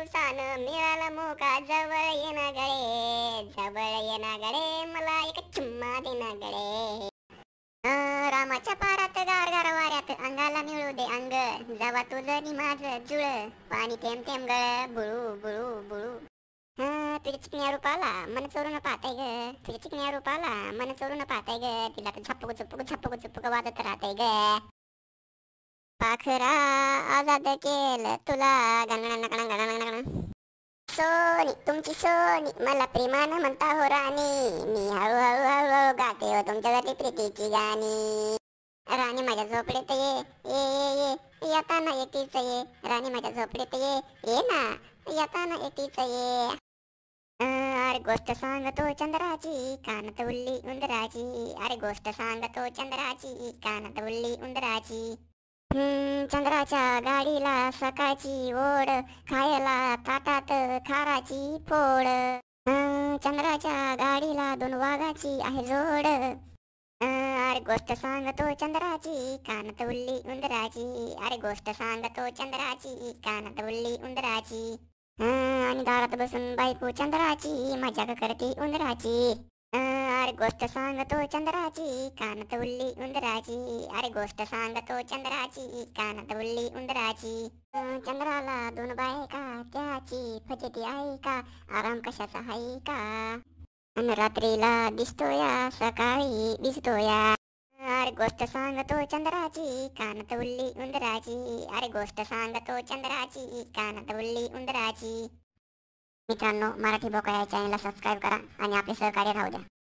दिवसान मिळाला मोका जवळ येना गळे जवळ येना गळे मला एक चुम्मा देना गळे रामाच्या पारात गारगार वाऱ्यात अंगाला मिळू दे अंग जवा तुझं नि माझ जुळ पाणी थेंब थेंब गळ बुळू बुळू बुळू तुझ्या चिकण्या रूपाला मन चोरून पाहताय ग तुझ्या चिकण्या रूपाला मन चोरून पाहताय ग तिला तर झपकू झपकू झपकू झपकू वाजत राहते ग पाखरा आजाद केलं तुला गणगण गणगण सोनी तुमची सोनी मला प्रेमानं म्हणता हो राणी मी हळू हळू हळू गाते हो तुमच्यासाठी प्रीतीची गाणी राणी माझ्या झोपडीत ये ये ये येताना एकीच ये राणी माझ्या झोपडीत ये ये ना येताना एकीच ये अरे गोष्ट सांगतो चंद्राची कानात उल्ली उंदराची अरे गोष्ट सांगतो चंद्राची कानात उल्ली उंदराची चंद्राच्या गाडीला सकाळची ओढ खायला ताटात खाराची फोड चंद्राच्या गाडीला दोन वाघाची आहे जोड अरे गोष्ट सांगतो चंद्राची कानात उल्ली उंदराची अरे गोष्ट सांगतो चंद्राची कानात उल्ली उंदराची आणि दारात बसून बायको चंद्राची मजाक करते उंदराची अरे गोष्ट सांगतो चंद्राची कानात उल्ली उंदराची अरे गोष्ट सांगतो चंद्राची कानात उल्ली उंदराची चंद्राला दोन बायका त्याची फजती आहे का आराम कशाचा का अन रात्रीला दिसतो या सकाळी दिसतोया अरे गोष्ट सांगतो चंद्राची कानात उल्ली उंदराची अरे गोष्ट सांगतो चंद्राची कानात उल्ली उंदराची मित्रांनो मराठी बोका या चॅनलला सबस्क्राईब करा आणि आपले सहकार्य राहू द्या